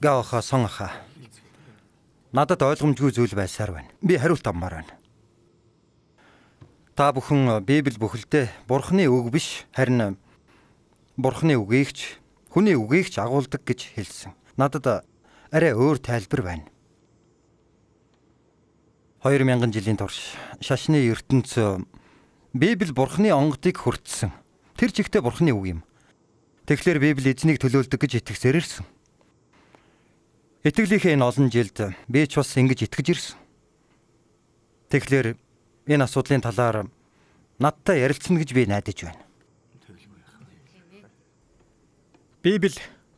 Гаоха сонгоха. Надад ойлгомжгүй зүйл байсаар байна. Би хариулт авмаар байна. Та бүхэн э, Библи бүхэлдээ Бурхны үг биш харин э, Бурхны үгээгч хүний үгээгч агуулдаг гэж хэлсэн. Надад э, арай өөр тайлбар байна. 2000 жилийн турш шашны ертөнц Библи Бурхны онгодыг хүртсэн. Тэр чигтээ Бурхны үг юм. Тэгэхээр Библи эзнийг төлөөлдөг гэж итгэсээр ирсэн. Итгэлийнхээ энэ олон жилд би ч бас ингэж итгэж ирсэн. Тэгэхээр энэ асуудлын талаар надтай ярилцсан гэж би найдаж байна. Библи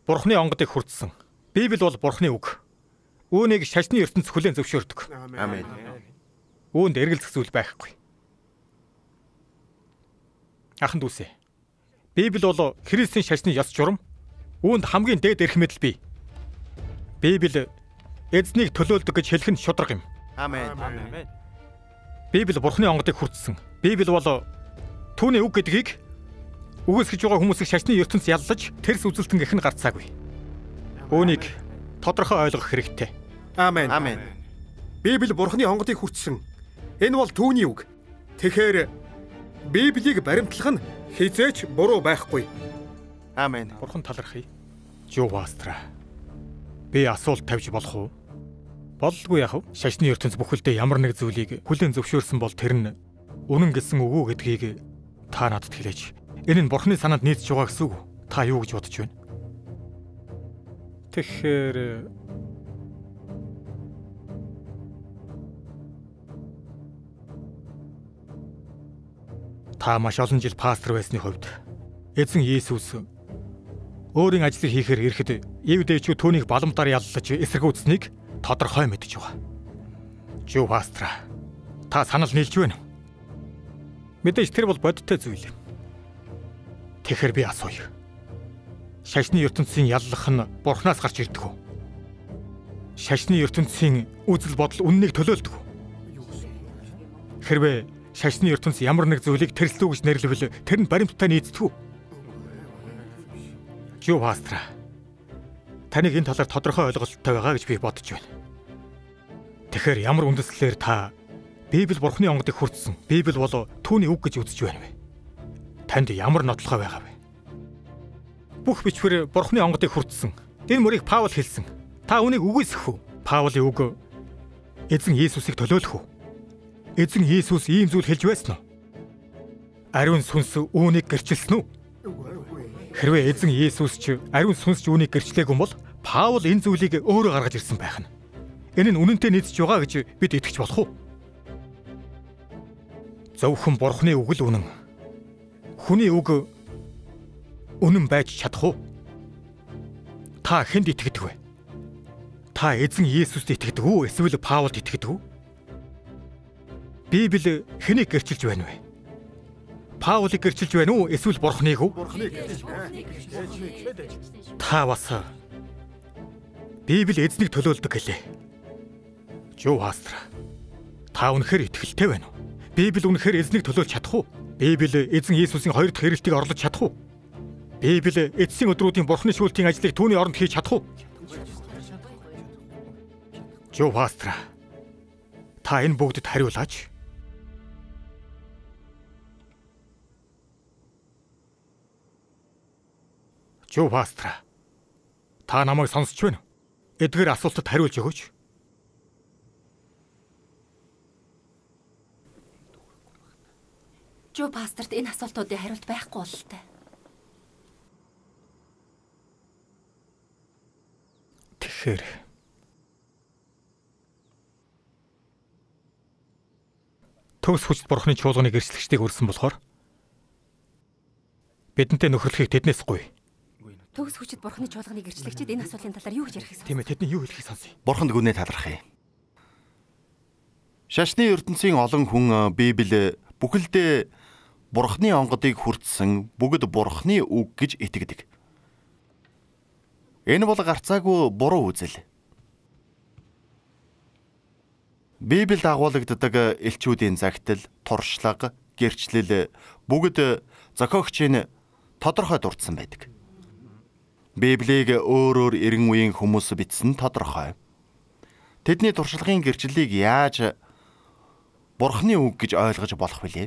Бурхны онгодыг хүртсэн. Библи бол Бурхны үг. Үүнийг шашны ертөнц хүлээн зөвшөөрдөг. Амен. Үүнд эргэлзэх зүйл байхгүй. Аханд үсэ. Библи бол Христийн шашны ёс журам үүнд хамгийн дээд эрх мэдэл бий. Библи эзнийг төлөөлдөг гэж хэлэх нь шударга юм. Аамен. Библи Бурхны онгодыг хүртсэн. Библи бол түүний үг гэдгийг үгүйсгэж байгаа хүмүүсийг шашны ертөнцид яллаж тэрс үзэлтэн гэх нь гарцаагүй. Үүнийг тодорхой ойлгох хэрэгтэй. Аамен. Аамен. Библи Бурхны онгодыг хүртсэн. Энэ бол түүний үг. Тэгэхээр Библийг баримтлах нь хизээч буруу байхгүй. Аамен. Бурхан талархъя. Жуу пастра. Би асуулт тавьж болох уу? Боллгүй яах вэ? Шашны ертөнц бүхэлдээ ямар нэг зүйлийг хүлээн зөвшөөрсөн бол тэр нь үнэн гэсэн үг үү гэдгийг та надад хэлээч. Энэ нь бурхны санаанд нийцж байгаа гэсэн үг. Та юу гэж бодож байна? Тэгэхээр Та маш олон жил пастор байсны хувьд эзэн Есүс өөрийн ажлыг хийхээр ирэхэд ив дээчүү түүнийг боломтаар яллаж эсэргүүцсэнийг тодорхой мэдж байгаа. Жив пастор та санал нийлж байна уу? Мэдээж тэр бол бодиттой зүйл юм. Тэгэхэр би асууя. Шашны ертөнцийн яллах нь бурхнаас гарч ирдэг үү? Шашны ертөнцийн үзэл бодол үннийг төлөөлдөг үү? Хэрвээ шашны ертөнц ямар нэг зүйлийг тэрэлтүү гэж нэрлэвэл тэр нь баримттай нийцдэг үү? Юу пастра? Таныг энэ талаар тодорхой ойлголттой байгаа гэж би бодож байна. Тэгэхээр ямар үндэслэлээр та Библи Бурхны онгодыг хүртсэн. Библи болоо түүний үг гэж үзэж байна вэ? Танд ямар нотлохоо байгаа вэ? Бүх бичвэр Бурхны онгодыг хүртсэн. Энэ мөрийг Паул хэлсэн. Та үнийг үгүйсэх үү? Паулын үг эзэн Иесусыг төлөөлөх үү? Эзэн Иесус ийм зүйл хэлж байсан уу? Ариун сүнс үүнийг гэрчилсэн үү? Хэрвээ эзэн Иесус ч ариун сүнс ч үүнийг гэрчлээгүй бол Паул энэ зүйлийг өөрөө гаргаж ирсэн байх нь. Энэ нь үнэнтэй нийцж байгаа гэж бид итгэж болох уу? Зөвхөн Бурхны үг л үнэн. Хүний үг үнэн байж чадах уу? Та хэнд итгэдэг вэ? Та эзэн Иесуст итгэдэг үү? Эсвэл Паулд итгэдэг үү? Библи хэнийг гэрчилж байна вэ? Паулыг гэрчилж байна уу? Эсвэл Бурхныг уу? Бурхныг. Та бас э, Библи эзнийг төлөөлдөг гэлээ. Жуу хаастра. Та үнэхээр ихтэлтэй байна уу? Библи үнэхээр эзнийг төлөөлж чадах уу? Библи эзэн Иесусийн хоёр дахь ирэлтийг орлож чадах уу? Библи эцсийн өдрүүдийн Бурхны шүүлтийн ажлыг түүний оронд хийж чадах уу? Жуу хаастра. Та энэ бүгдэд хариулаач. Жив пастра. Та намайг сонсч байна уу? Эдгээр асуултад хариулж өгөөч. Жив пастрт энэ асуултуудын хариулт байхгүй бололтой. Тэгэхээр төвс хүчит бурхны чуулганы гэрчлэгчдийг өрсөн болохоор бидэнтэй нөхөрлөхийг тэднээс гуй. Төгс хүчит бурхны чуулганыг гэрчлэгчид энэ асуулын талаар юу гэж ярих гэсэн? Тийм ээ, тэдний юу хэлэхийг сонсъё. Бурханд гүнээ талархъя. Шашны ертөнцийн олон хүн э, Библи бүхэлдээ бурхны онгодыг хүртсэн бүгд бурхны үг гэж итгэдэг. Энэ бол гарцаагүй буруу үзэл. Библиэд агуулдаг э, элчүүдийн загтал, туршлага, гэрчлэл э, бүгд зохиогчийн тодорхой дурдсан байдаг. Библийг өөр өөр эргэн үеийн хүмүүс бичсэн тодорхой. Тэдний туршлагын гэрчлэлийг яаж Бурхны үг гэж ойлгож болох билээ?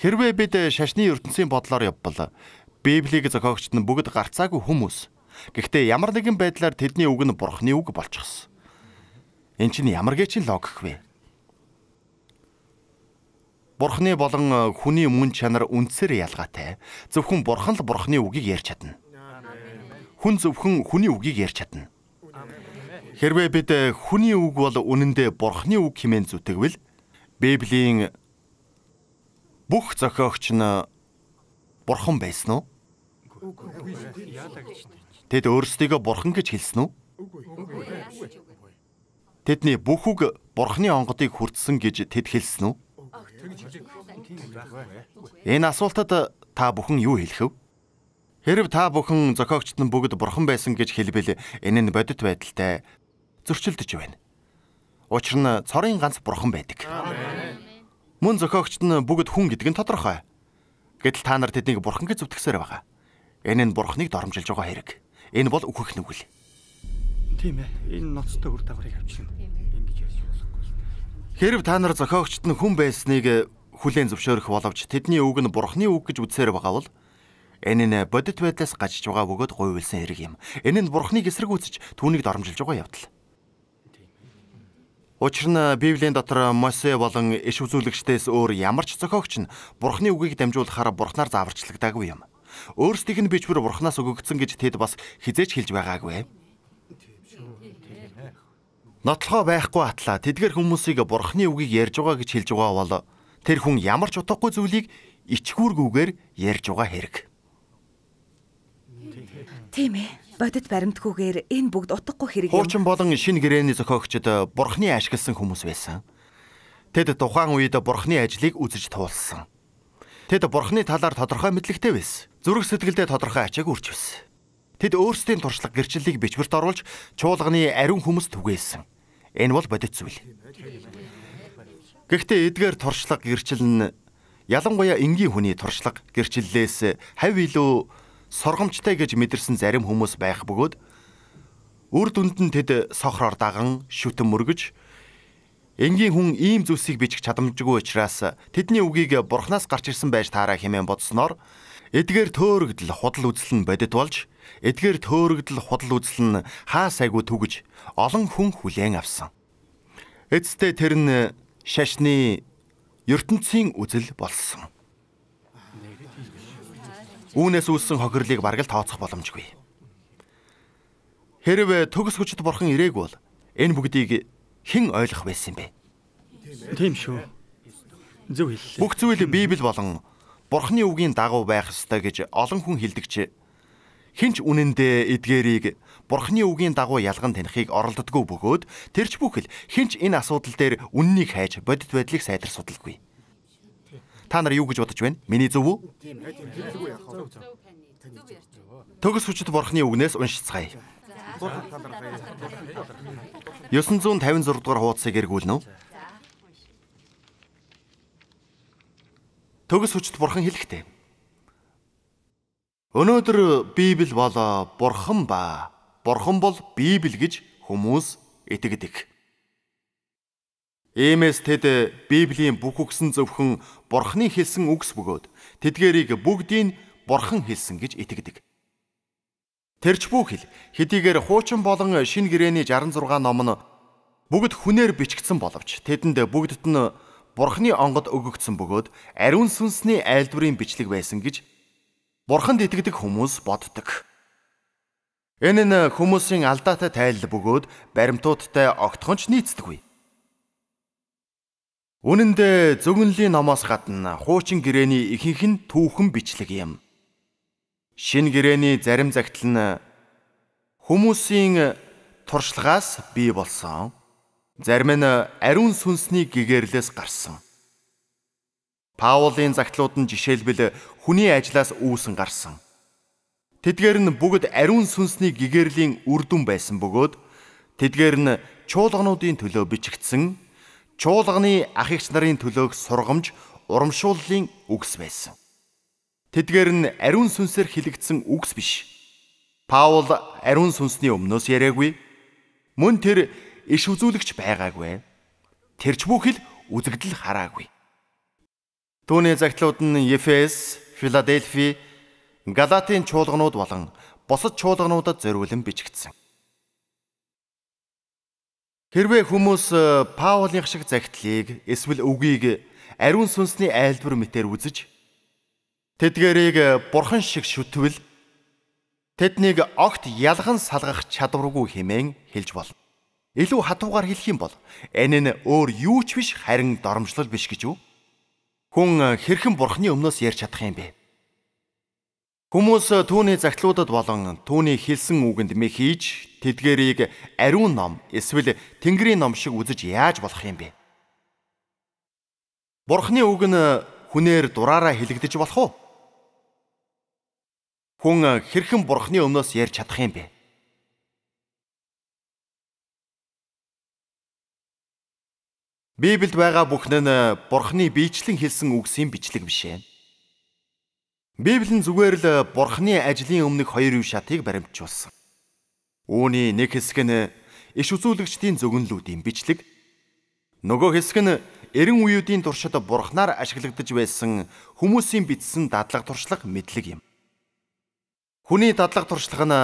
Хэрвээ бид шашны ертөнцийн бодлоор явбал Библийг зохиогчд нь бүгд гарцаагүй хүмүүс. Гэхдээ ямар нэгэн байдлаар тэдний үг нь бурхны үг болчихсон. Энэ чинь ямар гээч логик вэ? Бурхны болон э, хүний мөн чанар үндсээр ялгаатай. Зөвхөн Бурхан л Бурхны үгийг ярьж чадна. Хүн зөвхөн хүний үгийг ярьж чадна. Хэрвээ бид э, хүний үг бол үнэндээ Бурхны үг хэмээн зүтгэвэл Библийн бүх зохиогч нь э, Бурхан байсан уу? Тэд өөрсдийгөө Бурхан гэж хэлсэн үү? Тэдний бүх үг Бурхны онгодыг хүртсэн гэж тэд хэлсэн үү? Энэ асуултад та бүхэн юу хэлэх вэ? Хэрв та бүхэн зохиогчд нь бүгд бурхан байсан гэж хэлбэл энэ нь бодит байдалтай зөрчилдөж байна. Учир нь цорын ганц бурхан байдаг. Мөн зохиогчд нь бүгд хүн гэдэг нь тодорхой. Гэтэл та нар тэднийг бурхан гэж зүтгэсээр байгаа. Энэ нь бурханыг доромжилж байгаа хэрэг. Энэ бол үхэх нүгэл. Тийм ээ. Энэ ноцтой үр дагаврыг авчихна. Хэрв та нар зохиогчд нь хүн байсныг хүлээн зөвшөөрөх боловч тэдний үг нь бурхны үг гэж үзсээр байгаа бол энэ нь бодит байдлаас гажиж байгаа бөгөөд гойвлсан хэрэг юм. Энэ нь бурхныг эсэргүүцэж түүнийг доромжилж байгаа явдал. Учир нь Библийн дотор Мосе болон иш үзүүлэгчдээс өөр ямар ч зохиогч нь бурхны үгийг дамжуулахаар бурхнаар зааварчлагдааг юм. Өөрсдийг нь бичвэр бурхнаас өгөгдсөн гэж тэд бас хизээч хэлж байгаагүй. Нотлохоо байхгүй атла тэдгэр хүмүүсийг бурхны үгийг ярьж байгаа гэж хэлж байгаа бол тэр хүн ямар ч утгагүй зүйлийг ичгүүргүйгээр ярьж байгаа хэрэг. Тийм ээ. Бодит баримтгүйгээр энэ бүгд утгагүй хэрэг юм. Хуучин болон шин гэрээний зохиогчд бурхны ашигласан хүмүүс байсан. Тэд тухайн үед бурхны ажлыг үзэж туулсан. Тэд бурхны талаар тодорхой мэдлэгтэй байсан. Зүрх сэтгэлдээ тодорхой ачааг үрчвэсэн. Тэд өөрсдийн туршлага гэрчлэлийг бичвэрт оруулж чуулганы ариун хүмүүс түгээсэн. Энэ бол бодит зүйл. Гэхдээ эдгээр туршлага гэрчлэл нь ялангуяа энгийн хүний туршлага гэрчлэлээс хавь илүү соргомжтой гэж мэдэрсэн зарим хүмүүс байх бөгөөд үр дүнд нь тэд сохроор даган шүтэн мөргөж энгийн хүн ийм зүйлсийг бичих чадамжгүй учраас тэдний үгийг бурхнаас гарч ирсэн байж таараа хэмээн бодсноор эдгээр төөрөгдөл худал үзэл нь бодит болж Эдгээр төөрөгдөл худал үзэл нь хаа сайгүй түгэж олон хүн хүлээн авсан. Эцсээ тэр нь шашны ертөнцийн үзэл болсон. Үүнээс үүссэн хохирлыг бараг л тооцох боломжгүй. Хэрвээ төгс хүчит бурхан ирээг бол энэ бүгдийг хэн ойлгох байсан бэ? Тийм шүү. Зөв хэллээ. Бүх зүйл Библи болон Бурхны үгийн дагуу байх ёстой гэж олон хүн хэлдэг чинь Хинч үнэндээ эдгэрийг Бурхны үгийн дагуу ялган танихыг оролддгүй бөгөөд тэрч бүхэл хинч энэ асуудал дээр үннийг хайж бодит байдлыг сайдар судалгүй. Та нар юу гэж бодож байна? Миний зөв үү? Төгс хүчит Бурхны үгнээс уншицгаая. 956 дугаар хуудсыг эргүүлнэ үү? Төгс хүчит Бурхан хэлэхдээ Өнөөдөр Библи бол бурхан ба бурхан бол Библи гэж хүмүүс итгэдэг. Иймээс тэд э, Библийн бүх үгсэн зөвхөн бурханы хэлсэн үгс бөгөөд тэдгэрийг бүгдийг бурхан хэлсэн гэж итгэдэг. Тэрч бүх хэл хэдийгээр хуучин болон шин гэрэний 66 ном нь бүгд хүнээр бичгдсэн боловч тэдэнд бүгдд нь бурханы онгод өгөгдсөн бөгөөд ариун сүнсний айлдварын бичлэг байсан гэж бурханд итгэдэг хүмүүс боддог. Энэ нь хүмүүсийн алдаатай тайлал бөгөөд баримтуудтай огтхонч нийцдэггүй. Үнэн дээр зөвгөнлийн номоос гадна хуучин гэрээний ихэнх нь түүхэн бичлэг юм. Шин гэрээний зарим загтал нь хүмүүсийн туршлагаас бий болсон. Зарим нь ариун сүнсний гэгэрлээс гарсан. Паулын загтлууд нь жишээлбэл хүний ажлаас үүсэн гарсан. Тэдгээр нь бүгд ариун сүнсний гэгэрлийн үр дүн байсан бөгөөд тэдгээр нь чуулгануудын төлөө бичигдсэн чуулганы ах эгч нарын төлөөх сургамж урамшууллын үгс байсан. Тэдгээр нь ариун сүнсээр хилэгдсэн үгс биш. Паул ариун сүнсний өмнөөс яриаггүй. Мөн тэр иш үзүүлэгч байгаагүй. Тэр ч бүхэл үзэгдэл хараагүй. Түүний загтлууд нь Ефес, Филадельфи, Галатийн чуулганууд болон бусад чуулгануудад зориулсан бичигдсэн. Хэрвээ хүмүүс э, Паулийн шиг загтлыг эсвэл үгийг ариун сүнсний айлдвар мэтээр үзэж тэдгэрийг э, бурхан шиг шүтвэл тэднийг огт ялган салгах чадваргүй хэмээн хэлж болно. Илүү хатуугаар хэлэх юм бол энэ нь өөр юу ч биш харин доромжлол биш гэж үү? хүн э, хэрхэн бурхны өмнөөс ярьж чадах юм бэ? Хүмүүс э, түүний загтлуудад болон түүний хэлсэн үгэнд мэ хийж тэдгэрийг ариун ном эсвэл тэнгэрийн ном шиг үзэж яаж болох юм бэ? Бурхны үг нь э, хүнээр дураараа хэлэгдэж болох уу? Хүн хэрхэн бурхны өмнөөс ярьж чадах юм бэ? Библиэд байгаа бүхэн нь э, Бурхны бичлэн хэлсэн үгсийн бичлэг биш ээ. Библи нь зүгээр л э, Бурхны ажлын өмнөх хоёр үе шатыг баримтжуулсан. Үүний нэг хэсэг нь э, иш үзүүлэгчдийн зөгнлүүдийн бичлэг, нөгөө хэсэг нь эрен үеүдийн туршид бурхнаар ашиглагдаж байсан хүмүүсийн бичсэн дадлаг туршлага мэдлэг юм. Хүний дадлаг туршлага нь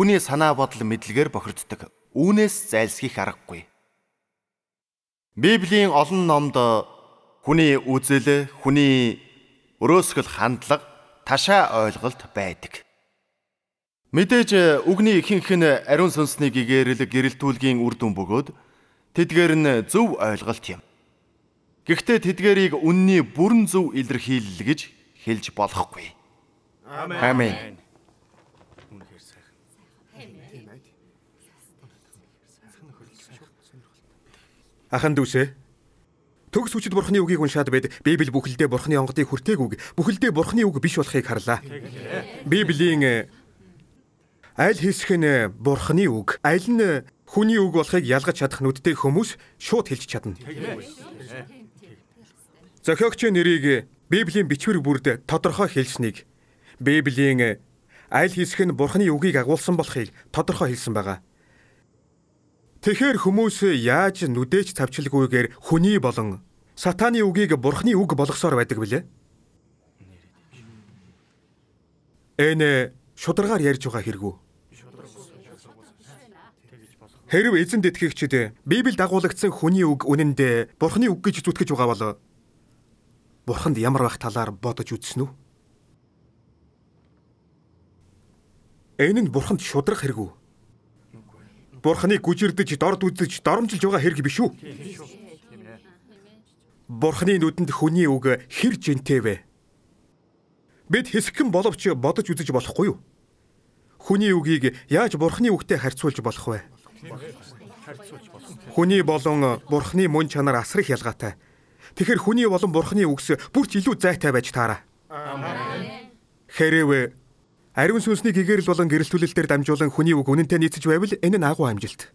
хүний санаа бодол мэдлэгээр бохирддог. Үүнээс зайлсхийх аргагүй. Библийн олон номд хүний үзэл, хүний өрөөсгөл хандлага, ташаа ойлголт байдаг. Мэдээж үгний ихэнх нь ариун сүнсний гэгэрэл гэрэлтүүлгийн үр дүн бөгөөд тэдгээр нь зөв ойлголт юм. Гэхдээ тэдгэрийг үнний бүрэн зөв илэрхийлэл гэж хэлж болохгүй. Амен. Амен. Ахан дүүсээ. Төгс хүчит бурхны үгийг уншаад бид Библи бүхэлдээ бурхны онгодыг хүртээг үг, бүхэлдээ бурхны үг биш болохыг харлаа. Библийн э, аль хэсэг нь э, бурхны үг, аль нь э, хүний үг болохыг ялгаж чадах нүдтэй хүмүүс шууд хэлж чадна. Зохиогчийн нэрийг Библийн бичвэр бүрд тодорхой хэлсэнийг Библийн аль хэсэг нь бурхны үгийг агуулсан болохыг тодорхой хэлсэн байгаа. Тэгэхэр хүмүүс яаж нүдээч тавчилгүйгээр хүний болон сатааны үгийг бурхны үг болгосоор байдаг билээ? Энэ шударгаар ярьж байгаа хэрэггүй. Хэрв эзэн тэтгэгчд Библиэд дагуулагдсан хүний үг үнэндээ бурхны үг гэж зүтгэж байгаа бол бурханд ямар байх талаар бодож үзсэн үү? Энэ нь бурханд шударга хэрэггүй. Бурхныг гүжирдэж, дорд үзэж, доромжилж байгаа хэрэг биш үү? Бурхны нүдэнд хүний үг хэр жинтэй вэ? Бид хэсэгхэн боловч бодож үзэж болохгүй юу? Хүний үгийг яаж Бурхны үгтэй харьцуулж болох вэ? Хүний болон Бурхны мөн чанар асар их ялгаатай. Тэгэхэр хүний болон Бурхны үгс бүрч илүү зайтай байж таараа. Амен. Хэрвээ Ариун сүнсний гэгэрл болон гэрэлтүүлэлтээр дамжуулан хүний үг үнэнтэй нийцэж байвал энэ нь агуу амжилт.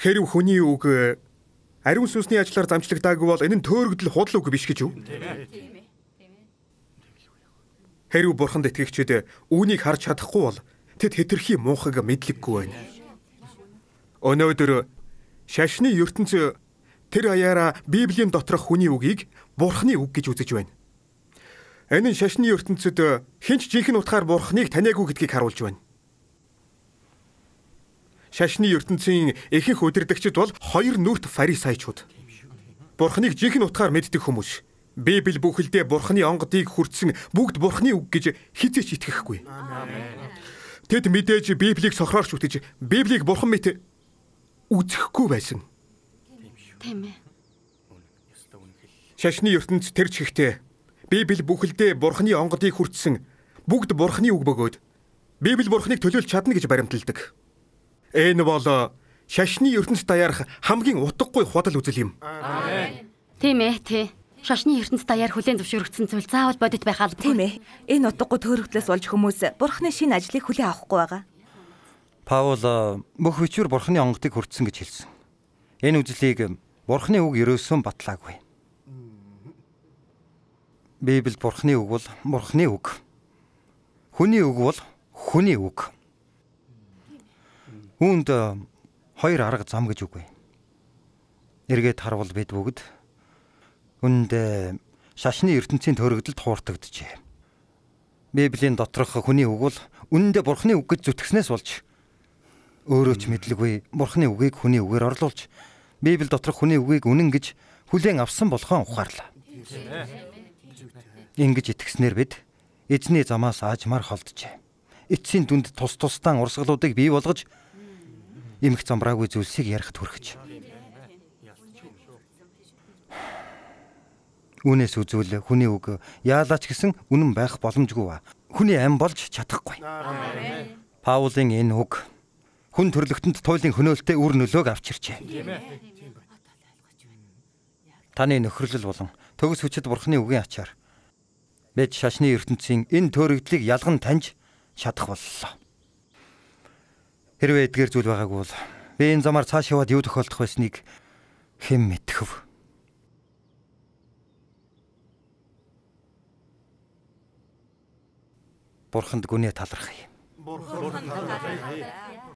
Хэрв хүний үг ариун сүнсний ажиллаар замчлагдаагүй бол энэ нь төөрөгдөл худал үг биш гэж үү? Хэрв бурханд итгэгчид үүнийг харж чадахгүй бол тэд хэтэрхий муухайг мэдлэггүй байна. Өнөөдөр шашны ертөнцийн тэр хаяараа Библийн доторх хүний үгийг бурхны үг гэж үзэж байна. Энэ шашны ертөнцид э, хинч жинхэнэ утгаар бурхныг таниагүй гэдгийг харуулж байна. Шашны ертөнцийн ихэнх үдирдэгчид бол хоёр нүрт фарисеучуд. Бурхныг жинхэнэ утгаар мэддэг хүмүүс. Библи бүхэлдээ бурхны онгодыг хүртсэн бүгд бурхны үг гэж хизээч итгэхгүй. Тэд мэдээж Библийг сохроорч үтгэж Библийг бурхан мэт үзэхгүй байсан. Тийм ээ. Шашны ертөнцид тэр чигтээ Библи бүхэлдээ Бурхны онгодыг хүртсэн бүгд Бурхны үг бөгөөд Библи Бурхныг төлөөлж чадна гэж баримталдаг. Энэ бол шашны ертөнцид даярх хамгийн утгагүй худал үзэл юм. Аамен. Тийм ээ, тий. Шашны ертөнцид даяар хүлээн зөвшөөрөгдсөн зүйл заавал бодит байх албагүй. Тийм ээ. Энэ утгагүй төөрөгдлөөс болж хүмүүс Бурхны шинэ ажлыг хүлээн авахгүй байгаа. Паул мөх бичвэр Бурхны онгодыг хүртсэн гэж хэлсэн. Энэ үзлийг Бурхны үг ерөөсөн батлаагүй. Библиэд бурхны үг бол бурхны үг. Хүний үг бол хүний үг. Үүнд э, хоёр арга зам гэж үг бай. Эргээд харвал бид бүгд үндэ шашны ертөнцийн төрөгдөлд хууртагджээ. Библийн доторх хүний үг бол үнэндээ бурхны үг гэж зүтгэснээс болж өөрөө ч мэдлэггүй бурхны үгийг хүний үгээр орлуулж Библи доторх хүний үгийг үнэн гэж хүлээн авсан болохон ухаарлаа. Ингэж итгэснээр бид эзний замаас аажмаар холджээ. Эцсийн дүнд тус тусдаа урсгалуудыг бий болгож эмх замраагүй зүйлсийг ярихд хүргэж. Үнээс үзвэл хүний үг яалаач гэсэн үнэн байх боломжгүй ба. Хүний ам болж чадахгүй. Паулийн энэ үг хүн төрлөختөнд туйлын хөнөөлтөй үр нөлөөг авчирчээ. Таны нөхрөлөл болон төгс хүчит бурхны үгийн ачаар бид шашны ертөнцийн энэ төрөгдлийг ялган таньж чадах боллоо. Хэрвээ эдгээр зүйл байгаагүй бол би энэ замаар цааш яваад юу тохиолдох байсныг хэн мэдхэв? Бурханд гүнээ талархъя. Бурхан талархъя.